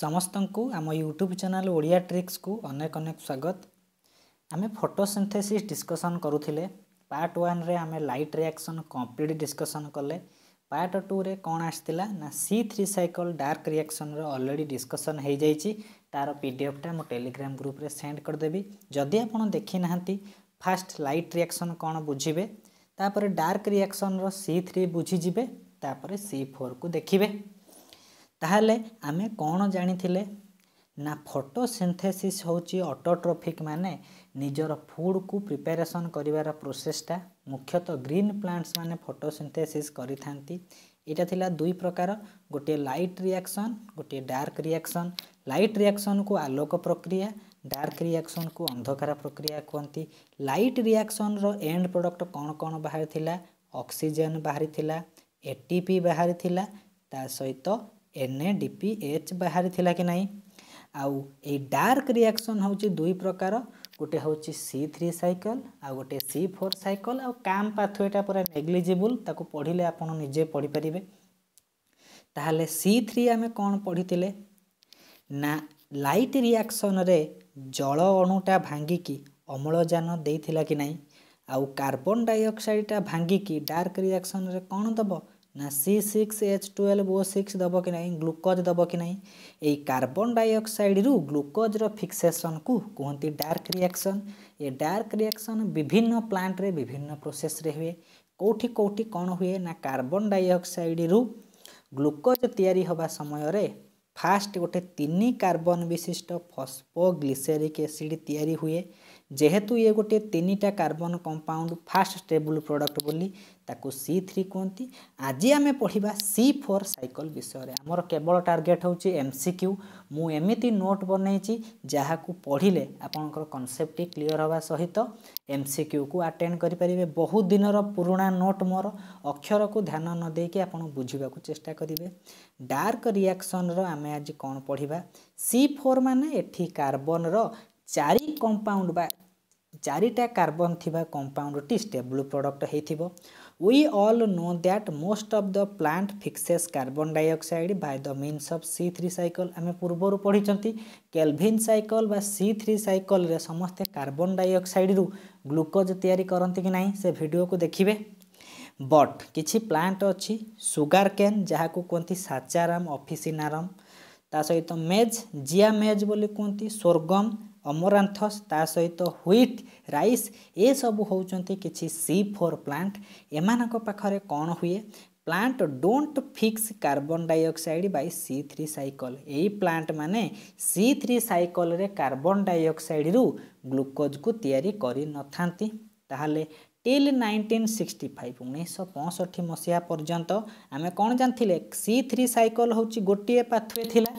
ସମସ୍ତଙ୍କୁ ଆମ YouTube channel Odia ଟ୍ରିକ୍ସକୁ ଅନେକ ଅନେକ ସ୍ୱାଗତ ଆମେ ଫଟୋସିନ୍ଥେସିସ୍ ଡିସ୍କସନ୍ କରୁଥିଲେ ପାର୍ଟ ୱାନ୍ରେ ଆମେ ଲାଇଟ୍ ରିଆକ୍ସନ୍ କମ୍ପ୍ଲିଟ୍ ଡିସ୍କସନ୍ କଲେ ପାର୍ଟ ଟୁରେ କ'ଣ ଆସିଥିଲା ନା ସି ଥ୍ରୀ ସାଇକଲ୍ ଡାର୍କ ରିଆକ୍ସନ୍ର ଅଲରେଡ଼ି ଡିସ୍କସନ୍ ହୋଇଯାଇଛି ତା'ର ପି ଡି ଏଫ୍ଟା ମୁଁ ଟେଲିଗ୍ରାମ୍ ଗ୍ରୁପ୍ରେ ସେଣ୍ଡ କରିଦେବି ଯଦି ଆପଣ ଦେଖିନାହାନ୍ତି ଫାଷ୍ଟ ଲାଇଟ୍ ରିଆକ୍ସନ୍ କ'ଣ ବୁଝିବେ ତାପରେ ଡାର୍କ ରିଆକ୍ସନ୍ର ସି ଥ୍ରୀ ବୁଝିଯିବେ ତାପରେ ସି ଫୋର୍କୁ ଦେଖିବେ ତାହେଲେ ଆମେ କ'ଣ ଜାଣିଥିଲେ ନା ଫଟୋ ସିନ୍ଥେସିସ୍ ହେଉଛି ଅଟୋଟ୍ରଫିକ୍ ମାନେ ନିଜର ଫୁଡ଼କୁ ପ୍ରିପାରେସନ୍ କରିବାର ପ୍ରୋସେସ୍ଟା ମୁଖ୍ୟତଃ ଗ୍ରୀନ୍ ପ୍ଲାଣ୍ଟସ୍ ମାନେ ଫଟୋ ସିନ୍ଥେସିସ୍ କରିଥାନ୍ତି ଏଇଟା ଥିଲା ଦୁଇ ପ୍ରକାର ଗୋଟିଏ ଲାଇଟ୍ ରିଆକ୍ସନ୍ ଗୋଟିଏ ଡାର୍କ ରିଆକ୍ସନ୍ ଲାଇଟ୍ ରିଆକ୍ସନ୍କୁ ଆଲୋକ ପ୍ରକ୍ରିୟା ଡାର୍କ ରିଆକ୍ସନ୍କୁ ଅନ୍ଧକାର ପ୍ରକ୍ରିୟା କୁହନ୍ତି ଲାଇଟ୍ ରିଆକ୍ସନ୍ର ଏଣ୍ଡ ପ୍ରଡ଼କ୍ଟ କ'ଣ କ'ଣ ବାହାରିଥିଲା ଅକ୍ସିଜେନ୍ ବାହାରିଥିଲା ଏ ଟି ପି ବାହାରିଥିଲା ତା ସହିତ ଏନ୍ଏଡିପିଏଚ୍ ବାହାରିଥିଲା କି ନାହିଁ ଆଉ ଏଇ ଡାର୍କ ରିଆକ୍ସନ୍ ହେଉଛି ଦୁଇ ପ୍ରକାର ଗୋଟେ ହେଉଛି ସି ଥ୍ରୀ ସାଇକେଲ ଆଉ ଗୋଟେ ସି ଫୋର୍ ସାଇକେଲ ଆଉ କାମ୍ ପାଥୱେଟା ପୁରା ନେଗ୍ଲିଜିବୁଲ୍ ତାକୁ ପଢ଼ିଲେ ଆପଣ ନିଜେ ପଢ଼ିପାରିବେ ତାହେଲେ ସି ଥ୍ରୀ ଆମେ କ'ଣ ପଢ଼ିଥିଲେ ନା ଲାଇଟ୍ ରିଆକ୍ସନ୍ରେ ଜଳ ଅଣୁଟା ଭାଙ୍ଗିକି ଅମ୍ଳଜାନ ଦେଇଥିଲା କି ନାହିଁ ଆଉ କାର୍ବନ୍ ଡାଇଅକ୍ସାଇଡ଼୍ଟା ଭାଙ୍ଗିକି ଡାର୍କ ରିଆକ୍ସନ୍ରେ କ'ଣ ଦେବ ନା C six H twelve O six ଦେବ କି ନାହିଁ ଗ୍ଲୁକୋଜ୍ ଦେବ କି ନାହିଁ ଏଇ କାର୍ବନ୍ ଡାଇଅକ୍ସାଇଡ଼ରୁ ଗ୍ଲୁକୋଜ୍ର ଫିକ୍ସେସନ୍କୁ କୁହନ୍ତି ଡାର୍କ ରିଆକ୍ସନ୍ ଏ ଡାର୍କ ରିଆକ୍ସନ୍ ବିଭିନ୍ନ ପ୍ଲାଣ୍ଟରେ ବିଭିନ୍ନ ପ୍ରୋସେସ୍ରେ ହୁଏ କେଉଁଠି କେଉଁଠି କ'ଣ ହୁଏ ନା କାର୍ବନ୍ ଡାଇଅକ୍ସାଇଡ଼ରୁ ଗ୍ଲୁକୋଜ୍ ତିଆରି ହେବା ସମୟରେ ଫାଷ୍ଟ ଗୋଟେ ତିନି କାର୍ବନ୍ ବିଶିଷ୍ଟ ଫସ୍ଫୋଗ୍ଲିସେରିକ୍ ଏସିଡ଼୍ ତିଆରି ହୁଏ ଯେହେତୁ ଇଏ ଗୋଟିଏ ତିନିଟା carbon compound first stable product ବୋଲି ତାକୁ ସି ଥ୍ରୀ କୁହନ୍ତି ଆଜି ଆମେ ପଢ଼ିବା ସି ଫୋର୍ ସାଇକଲ ବିଷୟରେ ଆମର କେବଳ ଟାର୍ଗେଟ୍ ହେଉଛି ଏମ୍ ସି କ୍ୟୁ ମୁଁ ଏମିତି ନୋଟ୍ ବନେଇଛି ଯାହାକୁ ପଢ଼ିଲେ ଆପଣଙ୍କର କନସେପ୍ଟଟି କ୍ଲିଅର୍ ହେବା ସହିତ ଏମ୍ ସି କ୍ୟୁକୁ ଆଟେଣ୍ଡ କରିପାରିବେ ବହୁତ ଦିନର ପୁରୁଣା ନୋଟ୍ ମୋର ଅକ୍ଷରକୁ ଧ୍ୟାନ ନ ଦେଇକି ଆପଣ ବୁଝିବାକୁ ଚେଷ୍ଟା କରିବେ ଡାର୍କ ରିଆକ୍ସନ୍ର ଆମେ ଆଜି କ'ଣ ପଢ଼ିବା ସି ଫୋର୍ ମାନେ ଏଠି କାର୍ବନର ଚାରି କମ୍ପାଉଣ୍ଡ ବା ଚାରିଟା କାର୍ବନ୍ ଥିବା କମ୍ପାଉଣ୍ଡଟି ଷ୍ଟେବୁଲ୍ ପ୍ରଡ଼କ୍ଟ ହେଇଥିବ we all know that most of the plant fixes carbon dioxide by the means of C three cycle ଆମେ ପୂର୍ବରୁ ପଢ଼ିଛନ୍ତି କେଲଭିନ୍ ସାଇକଲ୍ ବା ସି ଥ୍ରୀ ସାଇକଲ୍ରେ ସମସ୍ତେ କାର୍ବନ୍ ଡାଇଅକ୍ସାଇଡ଼୍ରୁ ଗ୍ଲୁକୋଜ୍ ତିଆରି କରନ୍ତି କି ନାହିଁ ସେ ଭିଡ଼ିଓକୁ ଦେଖିବେ ବଟ୍ କିଛି ପ୍ଲାଣ୍ଟ ଅଛି ସୁଗାର କେନ୍ ଯାହାକୁ କୁହନ୍ତି ସାଚାରାମ ଅଫିସିନାରମ୍ ତା ସହିତ ମେଜ୍ ଜିଆ ମେଜ୍ ବୋଲି କୁହନ୍ତି ସୋର୍ଗମ୍ ଅମରାନ୍ଥସ୍ ତା ସହିତ ହ୍ୱିଟ୍ ରାଇସ୍ ଏସବୁ ହେଉଛନ୍ତି କିଛି ସି ଫୋର୍ ପ୍ଲାଣ୍ଟ ଏମାନଙ୍କ ପାଖରେ କ'ଣ ହୁଏ plant don't fix carbon dioxide by C three cycle ଏଇ ପ୍ଲାଣ୍ଟ ମାନେ ସି ଥ୍ରୀ ସାଇକଲ୍ରେ କାର୍ବନ ଡାଇଅକ୍ସାଇଡ଼ରୁ ଗ୍ଲୁକୋଜ୍କୁ ତିଆରି କରିନଥାନ୍ତି ତାହେଲେ ଟିଲ୍ ନାଇଣ୍ଟିନ୍ ସିକ୍ସଟି ଫାଇଭ୍ ଉଣେଇଶହ ପଞ୍ଚଷଠି ମସିହା ପର୍ଯ୍ୟନ୍ତ ଆମେ କ'ଣ ଜାଣିଥିଲେ ସି ଥ୍ରୀ ସାଇକଲ୍ ହେଉଛି ଗୋଟିଏ ପାଥୱେ ଥିଲା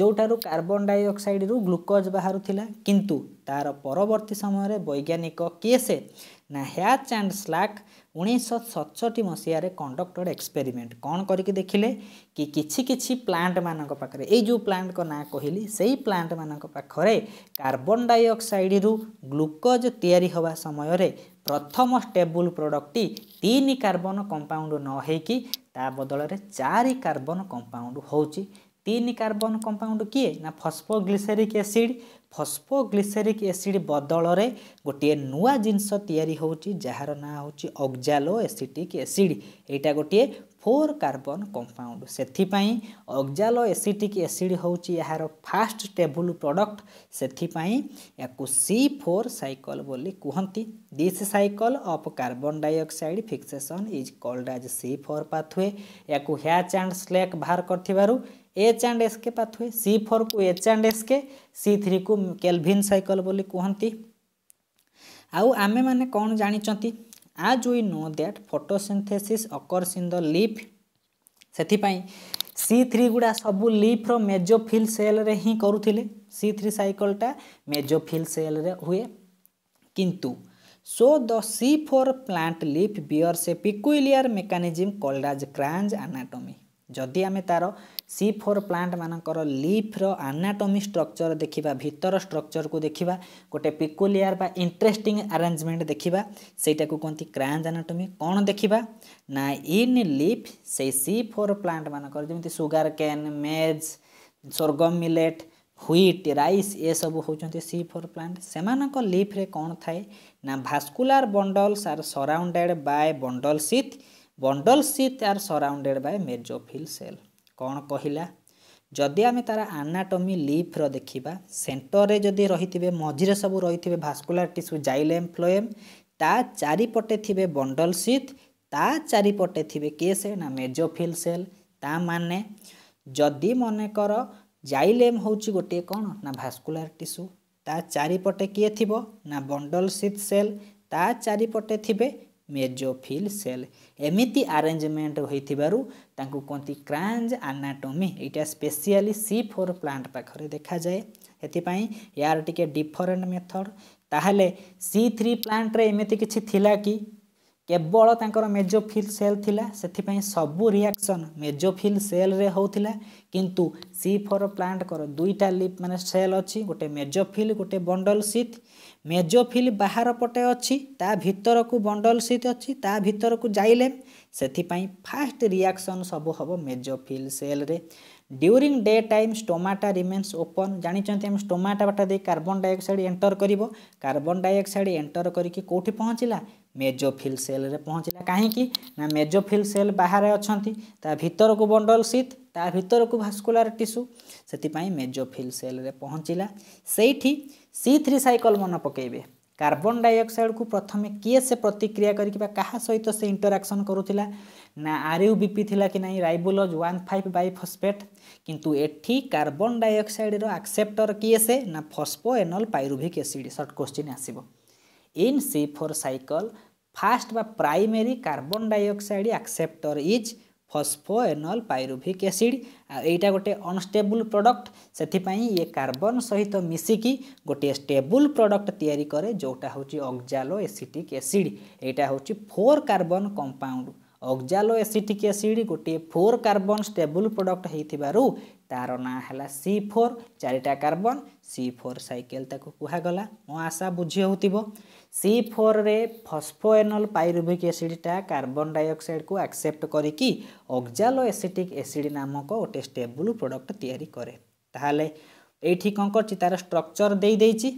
ଯେଉଁଠାରୁ କାର୍ବନ୍ ଡାଇଅକ୍ସାଇଡ଼ରୁ ଗ୍ଲୁକୋଜ୍ ବାହାରୁଥିଲା କିନ୍ତୁ ତା'ର ପରବର୍ତ୍ତୀ ସମୟରେ ବୈଜ୍ଞାନିକ କିଏ ସେ ନା ହ୍ୟାଚ୍ ଆଣ୍ଡ ସ୍ଲାକ୍ ଉଣେଇଶହ ସତଷଠି ମସିହାରେ କଣ୍ଡକ୍ଟଡ଼ ଏକ୍ସପେରିମେଣ୍ଟ କ'ଣ କରିକି ଦେଖିଲେ କି କିଛି କିଛି ପ୍ଲାଣ୍ଟମାନଙ୍କ ପାଖରେ ଏଇ ଯେଉଁ ପ୍ଲାଣ୍ଟଙ୍କ ନାଁ କହିଲି ସେଇ ପ୍ଲାଣ୍ଟମାନଙ୍କ ପାଖରେ କାର୍ବନ୍ ଡାଇଅକ୍ସାଇଡ଼ରୁ ଗ୍ଲୁକୋଜ୍ ତିଆରି ହେବା ସମୟରେ ପ୍ରଥମ ଷ୍ଟେବୁଲ୍ ପ୍ରଡ଼କ୍ଟଟି ତିନି କାର୍ବନ କମ୍ପାଉଣ୍ଡ ନ ହେଇକି ତା ବଦଳରେ ଚାରି କାର୍ବନ କମ୍ପାଉଣ୍ଡ ହେଉଛି तीन कार्बन कंपाउंड किए ना फस्फोग्लिसेरिक एसिड फस्फोग्लिसेरिक एसिड बदल गोटे नुआ जिनस तैयारी होची जहार ना होची ऑक्जालो एसिटिक एसिड एटा गोटे फोर कार्बन कंपाउंड से ऑक्जालो एसिटिक एसिड होची यार फास्ट टेबुल प्रडक्ट से सी फोर सैकल बोली कहती this cycle of carbon dioxide fixation is called as C four pathway या ह्याच एंड स्लेक बाहर कर एच एंड एसके के पाथ हुए सी फोर को H and SK C three को केल्भिन सैकल बोली कहते आउ आमे मैंने कौन जानी आज we know that photosynthesis occurs in the leaf से सी थ्री गुड़ा सब लिफ्र मेजोफिल सेल रे ही करुले सी थ्री सैकलटा मेजोफिल सेल रे हुए किंतु So the C4 plant leaf bears a peculiar mechanism called as Cranch anatomy. যদি আমি তার ସି ଫୋର୍ ପ୍ଲାଣ୍ଟମାନଙ୍କର ଲିଫ୍ର ଆନାଟୋମି ଷ୍ଟ୍ରକ୍ଚର୍ ଦେଖିବା ଭିତର ଷ୍ଟ୍ରକ୍ଚର୍କୁ ଦେଖିବା ଗୋଟେ ପିକୁଲିଆର୍ ବା ଇଣ୍ଟରେଷ୍ଟିଂ ଆରେଞ୍ଜମେଣ୍ଟ ଦେଖିବା ସେଇଟାକୁ କୁହନ୍ତି କ୍ରାଞ୍ଚ ଆନାଟୋମି କ'ଣ ଦେଖିବା ନା ଇନ୍ ଲିଫ୍ ସେଇ ସି ଫୋର୍ ପ୍ଲାଣ୍ଟମାନଙ୍କର ଯେମିତି sugarcane maize sorghum millet wheat rice ଏସବୁ ହେଉଛନ୍ତି ସି ଫୋର୍ ପ୍ଲାଣ୍ଟ ସେମାନଙ୍କ ଲିଫ୍ରେ କ'ଣ ଥାଏ ନା vascular bundles are surrounded by bundle sheath bundle sheath are surrounded by mesophyll cell କ'ଣ କହିଲା ଯଦି ଆମେ ତା'ର ଆନାଟମି ଲିଫ୍ର ଦେଖିବା ସେଣ୍ଟରରେ ଯଦି ରହିଥିବେ ମଝିରେ ସବୁ ରହିଥିବେ ଭାସ୍କୁଲାର ଟିସୁ ଜାଇଲେମ୍ ଫ୍ଲୋଏମ୍ ତା ଚାରିପଟେ ଥିବେ ବଣ୍ଡଲ ସିଥ୍ ତା ଚାରିପଟେ ଥିବେ କିଏ ସେ ନା ମେଜୋଫିଲ୍ ସେଲ୍ ତା ମାନେ ଯଦି ମନେକର ଜାଇଲେମ୍ ହେଉଛି ଗୋଟିଏ କ'ଣ ନା ଭାସ୍କୁଲାର ଟିସୁ ତା ଚାରିପଟେ କିଏ ଥିବ ନା ବଣ୍ଡଲ ସିଥ୍ ସେଲ୍ ତା ଚାରିପଟେ ଥିବେ ମେଜୋଫିଲ୍ ସେଲ୍ ଏମିତି ଆରେଞ୍ଜମେଣ୍ଟ ହୋଇଥିବାରୁ ତାଙ୍କୁ କୁହନ୍ତି କ୍ରାଞ୍ଜ ଆନାଟୋମି ଏଇଟା ସ୍ପେସିଆଲି ସି ଫୋର୍ ପ୍ଲାଣ୍ଟ ପାଖରେ ଦେଖାଯାଏ ସେଥିପାଇଁ ୟାର ଟିକେ ଡିଫରେଣ୍ଟ ମେଥଡ଼ ତାହେଲେ ସି ଥ୍ରୀ ପ୍ଲାଣ୍ଟରେ ଏମିତି କିଛି ଥିଲା କି କେବଳ ତାଙ୍କର ମେଜୋଫିଲ୍ ସେଲ୍ ଥିଲା ସେଥିପାଇଁ ସବୁ ରିଆକ୍ସନ୍ ମେଜୋଫିଲ୍ ସେଲ୍ରେ ହେଉଥିଲା କିନ୍ତୁ ସି ଫୋର୍ ପ୍ଲାଣ୍ଟଙ୍କର ଦୁଇଟା ଲିପ୍ ମାନେ ସେଲ୍ ଅଛି ଗୋଟେ ମେଜୋଫିଲ୍ ଗୋଟେ ବଣ୍ଡଲ୍ ସିଥ୍ ମେଜୋଫିଲ୍ ବାହାର ପଟେ ଅଛି ତା ଭିତରକୁ ବଣ୍ଡଲ ସିଟ୍ ଅଛି ତା ଭିତରକୁ ଯାଇଲେ ସେଥିପାଇଁ ଫାଷ୍ଟ ରିଆକ୍ସନ୍ ସବୁ ହେବ ମେଜୋଫିଲ୍ ସେଲ୍ରେ during day time stomata remains open ଜାଣିଛନ୍ତି ଆମେ ଷ୍ଟୋମାଟା ବାଟ ଦେଇ କାର୍ବନ୍ ଡାଇଅକ୍ସାଇଡ୍ ଏଣ୍ଟର କରିବ କାର୍ବନ୍ ଡାଇଅକ୍ସାଇଡ୍ ଏଣ୍ଟର କରିକି କେଉଁଠି ପହଞ୍ଚିଲା ମେଜୋଫିଲ୍ ସେଲ୍ରେ ପହଞ୍ଚିଲା କାହିଁକି ନା ମେଜୋଫିଲ୍ ସେଲ୍ ବାହାରେ ଅଛନ୍ତି ତା ଭିତରକୁ ବଣ୍ଡଲ ସିଟ୍ ତା ଭିତରକୁ ଭାସ୍କୁଲାର ଟିସୁ ସେଥିପାଇଁ ମେଜୋଫିଲ୍ ସେଲ୍ରେ ପହଞ୍ଚିଲା ସେଇଠି ସି ଥ୍ରୀ ସାଇକଲ୍ ମନେ ପକାଇବେ କାର୍ବନ୍ ଡାଇଅକ୍ସାଇଡ଼କୁ ପ୍ରଥମେ କିଏ ସେ ପ୍ରତିକ୍ରିୟା କରିକି ବା କାହା ସହିତ ସେ ଇଣ୍ଟରାକ୍ସନ୍ କରୁଥିଲା ନା ଆର୍ ୟୁ ବି ପି ଥିଲା କି ନାହିଁ ribulose one five bisphosphate କିନ୍ତୁ ଏଠି କାର୍ବନ୍ ଡାଇଅକ୍ସାଇଡ଼ର ଆକ୍ସେପ୍ଟର କିଏ ସେ ନା phosphoenol pyruvic acid short question ଆସିବ in C four cycle first ବା primary carbon dioxide acceptor is phosphoenol pyruvic acid यहाँ गोटे अनस्टेबुल प्रडक्ट से ये कार्बन सहित तो मिसिकी गोटे स्टेबुल प्रडक्ट या जोटा हूँ अक्जालो एसिटिक एसिड यहाँ हूँ four carbon compound oxaloacetic acid ଗୋଟିଏ ଫୋର୍ କାର୍ବନ୍ ଷ୍ଟେବୁଲ୍ ପ୍ରଡ଼କ୍ଟ ହୋଇଥିବାରୁ ତା'ର ନାଁ ହେଲା ସି ଫୋର୍ ଚାରିଟା କାର୍ବନ୍ ସି ଫୋର୍ ସାଇକେଲ୍ ତାକୁ କୁହାଗଲା ମୋ ଆଶା ବୁଝି ହେଉଥିବ ସି ଫୋର୍ରେ ଫସ୍ଫୋଏନଲ୍ ପାଇରୁଭିକ୍ ଏସିଡ଼୍ଟା କାର୍ବନ୍ ଡାଇଅକ୍ସାଇଡ଼୍କୁ ଆକ୍ସେପ୍ଟ କରିକି ଅକ୍ଜାଲୋ ଏସିଟିକ୍ ଏସିଡ୍ ନାମକ ଗୋଟେ ଷ୍ଟେବୁଲ୍ ପ୍ରଡ଼କ୍ଟ ତିଆରି କରେ ତାହେଲେ ଏଇଠି କ'ଣ କରିଛି ତା'ର ଷ୍ଟ୍ରକ୍ଚର୍ ଦେଇଦେଇଛି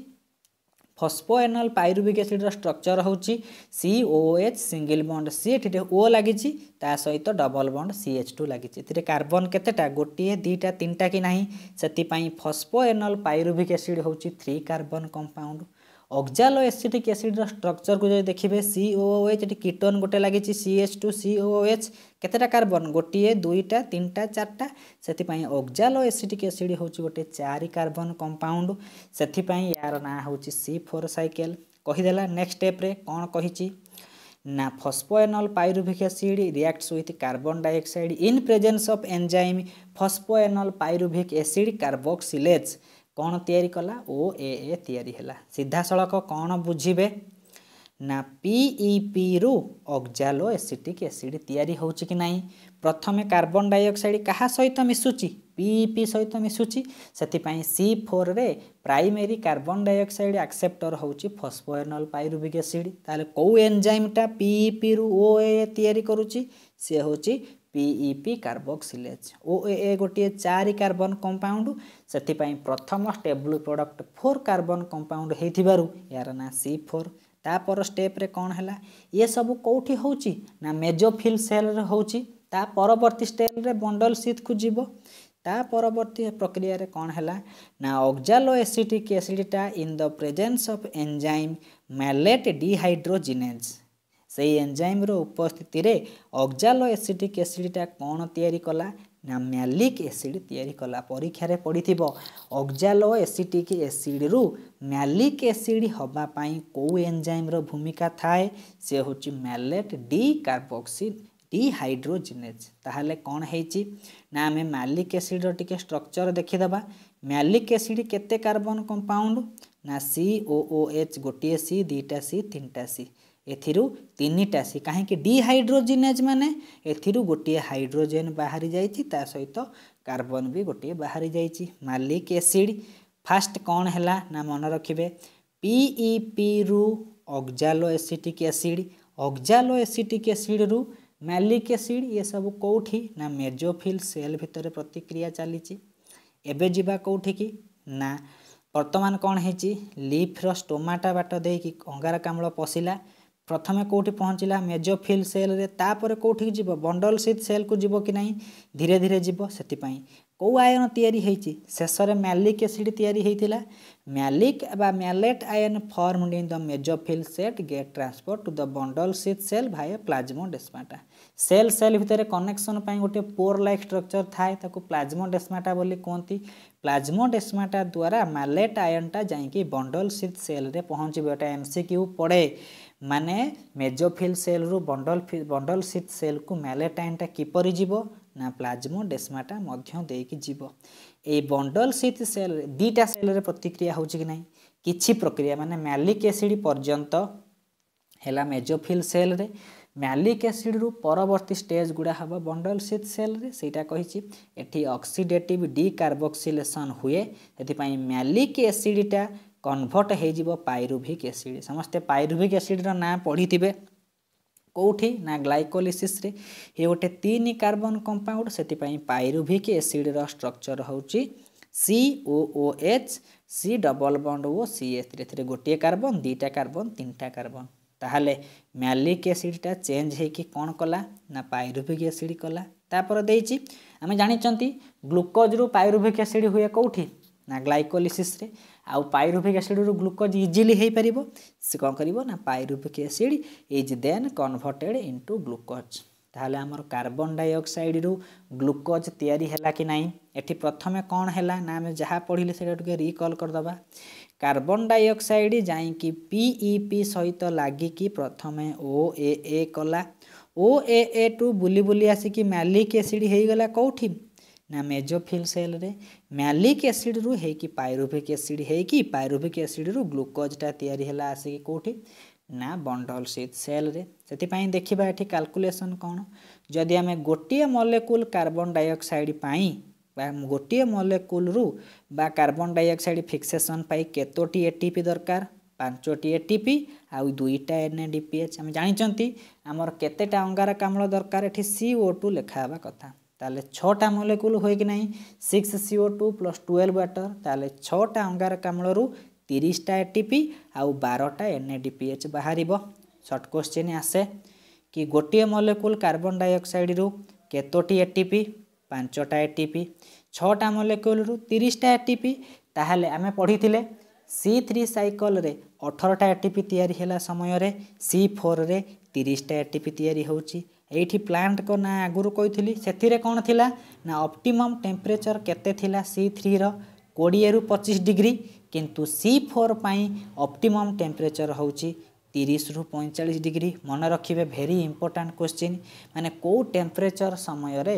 ଫସ୍ଫୋଏନାଲ୍ ପାଇରୁବିକ୍ ଏସିଡ଼୍ର ଷ୍ଟ୍ରକ୍ଚର୍ ହେଉଛି C O H single bond C ଏଠିରେ ଓ ଲାଗିଛି ତା ସହିତ double bond C H two ଲାଗିଛି ଏଥିରେ କାର୍ବନ୍ କେତେଟା ଗୋଟିଏ ଦୁଇଟା ତିନିଟା କି ନାହିଁ ସେଥିପାଇଁ ଫସ୍ଫୋଏନାଲ୍ ପାଇରୁବିକ୍ ଏସିଡ଼୍ ହେଉଛି three carbon compound oxaloacetic ଏସିଡ଼୍ର ଷ୍ଟ୍ରକ୍ଚରକୁ ଯଦି ଦେଖିବେ ସିଓଏଚ୍ ଏଠି କିଟୋନ୍ ଗୋଟେ ଲାଗିଛି ସିଏଚ୍ ଟୁ ସିଓଏଚ୍ କେତେଟା କାର୍ବନ୍ ଗୋଟିଏ ଦୁଇଟା ତିନିଟା ଚାରିଟା ସେଥିପାଇଁ ଅକ୍ଜାଲ ଏସିଟିକ୍ ଏସିଡ଼୍ ହେଉଛି ଗୋଟେ ଚାରି କାର୍ବନ୍ କମ୍ପାଉଣ୍ଡ ସେଥିପାଇଁ ଏହାର ନାଁ ହେଉଛି ସି ଫୋର୍ ସାଇକେଲ୍ କହିଦେଲା ନେକ୍ସଟ ଷ୍ଟେପ୍ରେ କ'ଣ କହିଛି ନା phosphoenol pyruvic acid reacts with carbon dioxide in presence of enzyme phosphoenol pyruvic acid carboxylase କ'ଣ ତିଆରି କଲା ଓ ଏ ଏ ତିଆରି ହେଲା ସିଧାସଳଖ କ'ଣ ବୁଝିବେ ନା ପିଇପିରୁ ଅକ୍ଜାଲୋ ଏସିଟିକ୍ ଏସିଡ୍ ତିଆରି ହେଉଛି କି ନାହିଁ ପ୍ରଥମେ କାର୍ବନ୍ ଡାଇଅକ୍ସାଇଡ୍ କାହା ସହିତ ମିଶୁଛି ପିଇପି ସହିତ ମିଶୁଛି ସେଥିପାଇଁ ସି ଫୋର୍ରେ ପ୍ରାଇମେରୀ କାର୍ବନ୍ ଡାଇଅକ୍ସାଇଡ୍ ଆକ୍ସେପ୍ଟର୍ ହେଉଛି ଫସ୍ଫୋଏନଲ୍ ପାଇରୁଭିକ୍ ଏସିଡ୍ ତାହେଲେ କେଉଁ ଏନ୍ଜାଇମ୍ଟା ପିଇପିରୁ ଓ ଏ ତିଆରି କରୁଛି ସେ ହେଉଛି ପିଇପି କାର୍ବୋକ୍ସିଲେଜ୍ ଓ ଏ ଗୋଟିଏ ଚାରି କାର୍ବନ୍ କମ୍ପାଉଣ୍ଡ ସେଥିପାଇଁ ପ୍ରଥମ stable product four carbon compound ହେଇଥିବାରୁ ଏହାର ନାଁ ସି ଫୋର୍ ତାପର ଷ୍ଟେପ୍ରେ କ'ଣ ହେଲା ଏସବୁ କେଉଁଠି ହେଉଛି ନା ମେଜୋଫିଲ୍ ସେଲ୍ରେ ହେଉଛି ତା ପରବର୍ତ୍ତୀ ଷ୍ଟେପ୍ରେ ବଣ୍ଡଲ୍ ସିଥ୍କୁ ଯିବ ତା ପରବର୍ତ୍ତୀ ପ୍ରକ୍ରିୟାରେ କ'ଣ ହେଲା ନା ଅକ୍ଜାଲୋ ଏସିଟିକ୍ ଏସିଡ଼୍ଟା in the presence of enzyme malate dehydrogenase ସେହି ଏନ୍ଜାଇମ୍ର ଉପସ୍ଥିତିରେ ଅକ୍ଜାଲୋ ଏସିଟିକ୍ ଏସିଡ଼୍ଟା କ'ଣ ତିଆରି କଲା ନା ମ୍ୟାଲିକ୍ ଏସିଡ଼୍ ତିଆରି କଲା ପରୀକ୍ଷାରେ ପଡ଼ିଥିବ ଅକ୍ଜାଲୋ ଏସିଟିକ୍ ଏସିଡ଼୍ରୁ ମ୍ୟାଲିକ୍ ଏସିଡ଼୍ ହେବା ପାଇଁ କେଉଁ ଏନ୍ଜାଇମ୍ର ଭୂମିକା ଥାଏ ସେ ହେଉଛି ମ୍ୟାଲେଟ୍ ଡି କାର୍ବୋକ୍ସିଲ୍ ডিহাইড্রোজিনেজ তাহলে কোণ হয়েছি না আমি ম্যালিক এসিড্র টিকি স্ট্রকচর দেখিদেবা ম্যালিক এসিড কেতে কার্বন কম্পাউন্ড না সি ও ও এচ গোটিয়ে সি দুইটা সি তিনটা সি ଏଥିରୁ ତିନିଟା ସି କାହିଁକି ଡିହାଇଡ୍ରୋଜିନେଜ୍ ମାନେ ଏଥିରୁ ଗୋଟିଏ ହାଇଡ୍ରୋଜେନ୍ ବାହାରି ଯାଇଛି ତା ସହିତ କାର୍ବନ୍ ବି ଗୋଟିଏ ବାହାରି ଯାଇଛି ମାଲିକ୍ ଏସିଡ଼୍ ଫାର୍ଷ୍ଟ କ'ଣ ହେଲା ନା ମନେ ରଖିବେ ପିଇପିରୁ oxaloacetic acid oxaloacetic ଏସିଡ଼୍ରୁ ମ୍ୟାଲିକ୍ ଏସିଡ଼୍ ଏସବୁ କେଉଁଠି ନା ମେଜୋଫିଲ୍ ସେଲ୍ ଭିତରେ ପ୍ରତିକ୍ରିୟା ଚାଲିଛି ଏବେ ଯିବା କେଉଁଠିକି ନା ବର୍ତ୍ତମାନ କ'ଣ ହେଇଛି ଲିଫ୍ର ଷ୍ଟୋମାଟା ବାଟ ଦେଇକି ଅଙ୍ଗାରକାମ୍ଳ ପଶିଲା ପ୍ରଥମେ କେଉଁଠି ପହଞ୍ଚିଲା ମେଜୋଫିଲ୍ ସେଲ୍ରେ ତାପରେ କେଉଁଠିକି ଯିବ ବଣ୍ଡଲ ସିଥ୍ ସେଲ୍କୁ ଯିବ କି ନାହିଁ ଧୀରେ ଧୀରେ ଯିବ ସେଥିପାଇଁ କେଉଁ ଆୟନ ତିଆରି ହେଇଛି ଶେଷରେ ମ୍ୟାଲିକ୍ ଏସିଡ୍ ତିଆରି ହେଇଥିଲା ମ୍ୟାଲିକ୍ ବା malate ion formed in the mesophyll cell get transport to the bundle sheath cell via plasmodesmata cell cell ଭିତରେ କନେକ୍ସନ୍ ପାଇଁ ଗୋଟିଏ ପୋର୍ ଲାଇକ୍ ଷ୍ଟ୍ରକ୍ଚର୍ ଥାଏ ତାକୁ ପ୍ଲାଜମୋଡେସ୍ମାଟା ବୋଲି କୁହନ୍ତି ପ୍ଲାଜମୋଡେସ୍ମାଟା ଦ୍ୱାରା ମ୍ୟାଲେଟ୍ ଆୟନଟା ଯାଇକି ବଣ୍ଡଲ ସିଥ୍ ସେଲ୍ରେ ପହଞ୍ଚିବ ଏଇଟା ଏମ୍ ସି କ୍ୟୁ ପଡ଼େ ମାନେ ମେଜୋଫିଲ୍ ସେଲ୍ରୁ ବଣ୍ଡଲ ବଣ୍ଡଲ ସିଟ୍ ସେଲ୍କୁ ମ୍ୟାଲେଟାଇନ୍ଟା କିପରି ଯିବ ନା ପ୍ଲାଜମୋଡେସ୍ମାଟା ମଧ୍ୟ ଦେଇକି ଯିବ ଏଇ ବଣ୍ଡଲ ସିଟ୍ ସେଲ୍ ଦୁଇଟା ସେଲ୍ରେ ପ୍ରତିକ୍ରିୟା ହେଉଛି କି ନାହିଁ କିଛି ପ୍ରକ୍ରିୟା ମାନେ ମ୍ୟାଲିକ୍ ଏସିଡ଼୍ ପର୍ଯ୍ୟନ୍ତ ହେଲା ମେଜୋଫିଲ୍ ସେଲ୍ରେ ମ୍ୟାଲିକ୍ ଏସିଡ଼୍ରୁ ପରବର୍ତ୍ତୀ ଷ୍ଟେଜ୍ ଗୁଡ଼ା ହେବ ବଣ୍ଡଲ ସିଥ୍ ସେଲ୍ରେ ସେଇଟା କହିଛି ଏଠି ଅକ୍ସିଡେଟିଭ୍ ଡିକାର୍ବୋକ୍ସିଲେସନ୍ ହୁଏ ସେଥିପାଇଁ ମ୍ୟାଲିକ୍ ଏସିଡ଼୍ଟା কনভর্ট হয়ে পাইরুভিক এসিড সমস্তে পাইরুভিক এসিড্র না পড়িথিবে কোটি না গ্লাইকোলিসিসে ইয়ে গোটে তিন কার্বন কম্পাউন্ড সেপাই পাইরুভিক এসিড্র স্ট্রকচর হচ্ছে C O O H C double bond O C H এতে গোটিয়ে কার্বন দুইটা কার্বন তিনটা কার্বন তাহলে ম্যালিক এসিডটা চেঞ্জ হয়েকি কোণ কলা না পাইরুভিক এসিড কলা তারপরে দিয়েছি আমি জাঁচান গ্লুকোজরু পাইরুভিক এসিড হুয়ে কোটি ନା ଗ୍ଲାଇକୋଲିସିସ୍ରେ ଆଉ ପାଇରୁଭିକ୍ ଆସିଡ଼ରୁ ଗ୍ଲୁକୋଜ୍ ଇଜିଲି ହୋଇପାରିବ ସେ କ'ଣ କରିବ ନା pyruvic acid is then converted into glucose ତାହେଲେ ଆମର କାର୍ବନ୍ ଡାଇଅକ୍ସାଇଡ଼ରୁ ଗ୍ଲୁକୋଜ୍ ତିଆରି ହେଲା କି ନାହିଁ ଏଠି ପ୍ରଥମେ କ'ଣ ହେଲା ନା ଆମେ ଯାହା ପଢ଼ିଲେ ସେଇଟା ଟିକେ ରିକଲ୍ କରିଦେବା କାର୍ବନ୍ ଡାଇଅକ୍ସାଇଡ଼ ଯାଇକି ପିଇପି ସହିତ ଲାଗିକି ପ୍ରଥମେ ଓ ଏ ଏ କଲା ଓ ଏ ଏ ଟୁ ବୁଲି ବୁଲି ଆସିକି ମ୍ୟାଲିକ୍ ଏସିଡ଼୍ ହୋଇଗଲା କେଉଁଠି नामेजोफिल सेल्रे ମ୍ୟାଲିକ୍ ଏସିଡ଼୍ରୁ ହେଇକି ପାଇରୁଭିକ୍ ଏସିଡ଼୍ ହେଇକି ପାଇରୁଭିକ୍ ଏସିଡ଼୍ରୁ ଗ୍ଲୁକୋଜ୍ଟା ତିଆରି ହେଲା ଆସିକି କେଉଁଠି ନା ବଣ୍ଡଲ ସିଥ୍ ସେଲ୍ରେ ସେଥିପାଇଁ ଦେଖିବା ଏଠି କାଲକୁଲେସନ୍ କ'ଣ ଯଦି ଆମେ ଗୋଟିଏ ମଲେକୁଲ୍ କାର୍ବନ୍ ଡାଇଅକ୍ସାଇଡ୍ ପାଇଁ ବା ଗୋଟିଏ ମଲେକୁଲ୍ରୁ ବା କାର୍ବନ୍ ଡାଇଅକ୍ସାଇଡ୍ ଫିକ୍ସେସନ୍ ପାଇଁ କେତୋଟି ଏଟିପି ଦରକାର ପାଞ୍ଚଟି ଏଟିପି ଆଉ ଦୁଇଟା ଏନ୍ ଡି ପି ଏଚ୍ ଆମେ ଜାଣିଛନ୍ତି ଆମର କେତେଟା ଅଙ୍ଗାରକାମ୍ଳ ଦରକାର ଏଠି ସି ଓ ଟୁ ଲେଖା ହେବା କଥା ତାହେଲେ ଛଅଟା ମଲେକୁଲ ହୋଇକି ନାହିଁ six C O two plus twelve water ତାହେଲେ ଛଅଟା ଅଙ୍ଗାରକାମ୍ଳରୁ ତିରିଶଟା ଏ ଟି ପି ଆଉ ବାରଟା N A D P H ବାହାରିବ ସର୍ଟ କୋଶ୍ଚିନ୍ ଆସେ କି ଗୋଟିଏ ମଲେକୁଲ କାର୍ବନ୍ ଡାଇଅକ୍ସାଇଡ଼ରୁ କେତୋଟି ଏ ଟି ପି ପାଞ୍ଚଟା ଏ ଟି ପି ଛଅଟା ମଲେକୁଲରୁ ତିରିଶଟା ଏ ଟି ପି ତାହେଲେ ଆମେ ପଢ଼ିଥିଲେ ସି ଥ୍ରୀ ସାଇକଲରେ ଅଠରଟା ଏ ଟି ପି ତିଆରି ହେଲା ସମୟରେ ସି ଫୋର୍ରେ ତିରିଶଟା ଏ ଟି ପି ତିଆରି ହେଉଛି ଏଇଠି ପ୍ଲାଣ୍ଟଙ୍କ ନାଁ ଆଗରୁ କହିଥିଲି ସେଥିରେ କ'ଣ ଥିଲା ନା ଅପ୍ଟିମମ୍ ଟେମ୍ପରେଚର୍ କେତେ ଥିଲା ସି ଥ୍ରୀର କୋଡ଼ିଏରୁ ପଚିଶ ଡିଗ୍ରୀ କିନ୍ତୁ ସି ଫୋର୍ ପାଇଁ ଅପ୍ଟିମମ୍ ଟେମ୍ପରେଚର୍ ହେଉଛି ତିରିଶରୁ ପଇଁଚାଳିଶ ଡିଗ୍ରୀ ମନେ ରଖିବେ ଭେରି ଇମ୍ପୋର୍ଟାଣ୍ଟ କ୍ୱେଶ୍ଚିନ୍ ମାନେ କେଉଁ ଟେମ୍ପରେଚର୍ ସମୟରେ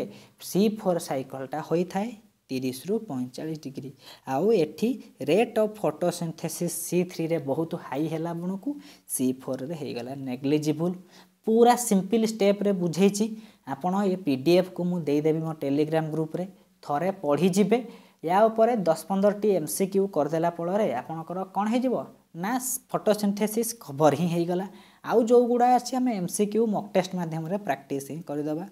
ସି ଫୋର୍ ସାଇକଲ୍ଟା ହୋଇଥାଏ ତିରିଶରୁ ପଇଁଚାଳିଶ ଡିଗ୍ରୀ ଆଉ ଏଠି ରେଟ୍ ଅଫ୍ ଫଟୋସିନ୍ଥେସିସ୍ ସି ଥ୍ରୀରେ ବହୁତ ହାଇ ହେଲା ବେଳକୁ ସି ଫୋର୍ରେ ହେଇଗଲା ନେଗ୍ଲିଜିବୁଲ୍ ପୁରା ସିମ୍ପଲ୍ ଷ୍ଟେପ୍ରେ ବୁଝେଇଛି ଆପଣ ଏ ପି ଡି ଏଫ୍କୁ ମୁଁ ଦେଇଦେବି ମୋ ଟେଲିଗ୍ରାମ୍ ଗ୍ରୁପ୍ରେ ଥରେ ପଢ଼ିଯିବେ ୟା ଉପରେ ଦଶ ପନ୍ଦରଟି ଏମ୍ ସି କ୍ୟୁ କରିଦେଲା ଫଳରେ ଆପଣଙ୍କର କ'ଣ ହେଇଯିବ ନା ଫଟୋସିନ୍ଥେସିସ୍ କଭର୍ ହିଁ ହେଇଗଲା ଆଉ ଯେଉଁ ଗୁଡ଼ା ଅଛି ଆମେ M C Q mock test ମାଧ୍ୟମରେ ପ୍ରାକ୍ଟିସ୍ ହିଁ କରିଦେବା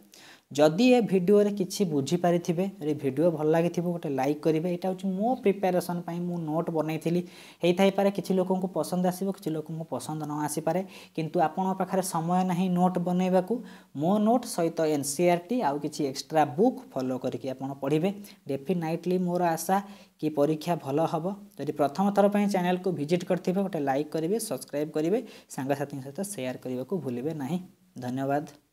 ଯଦି ଏ ଭିଡ଼ିଓରେ କିଛି ବୁଝିପାରିଥିବେ ଏ ଭିଡ଼ିଓ ଭଲ ଲାଗିଥିବ ଗୋଟେ ଲାଇକ୍ କରିବେ ଏଇଟା ହେଉଛି ମୋ ପ୍ରିପାରେସନ୍ ପାଇଁ ମୁଁ ନୋଟ୍ ବନେଇଥିଲି ହେଇଥାଇପାରେ କିଛି ଲୋକଙ୍କୁ ପସନ୍ଦ ଆସିବ କିଛି ଲୋକଙ୍କୁ ପସନ୍ଦ ନ ଆସିପାରେ କିନ୍ତୁ ଆପଣଙ୍କ ପାଖରେ ସମୟ ନାହିଁ ନୋଟ୍ ବନେଇବାକୁ ମୋ ନୋଟ୍ ସହିତ ଏନ୍ ସି ଆର୍ ଟି ଆଉ କିଛି ଏକ୍ସଟ୍ରା ବୁକ୍ ଫଲୋ କରିକି ଆପଣ ପଢ଼ିବେ ଡେଫିନାଇଟଲି ମୋର ଆଶା କି ପରୀକ୍ଷା ଭଲ ହେବ ଯଦି ପ୍ରଥମ ଥର ପାଇଁ ଚ୍ୟାନେଲକୁ ଭିଜିଟ୍ କରିଥିବେ ଗୋଟେ ଲାଇକ୍ କରିବେ ସବସ୍କ୍ରାଇବ୍ କରିବେ ସାଙ୍ଗସାଥିଙ୍କ ସହିତ ସେୟାର କରିବାକୁ ଭୁଲିବେ ନାହିଁ ଧନ୍ୟବାଦ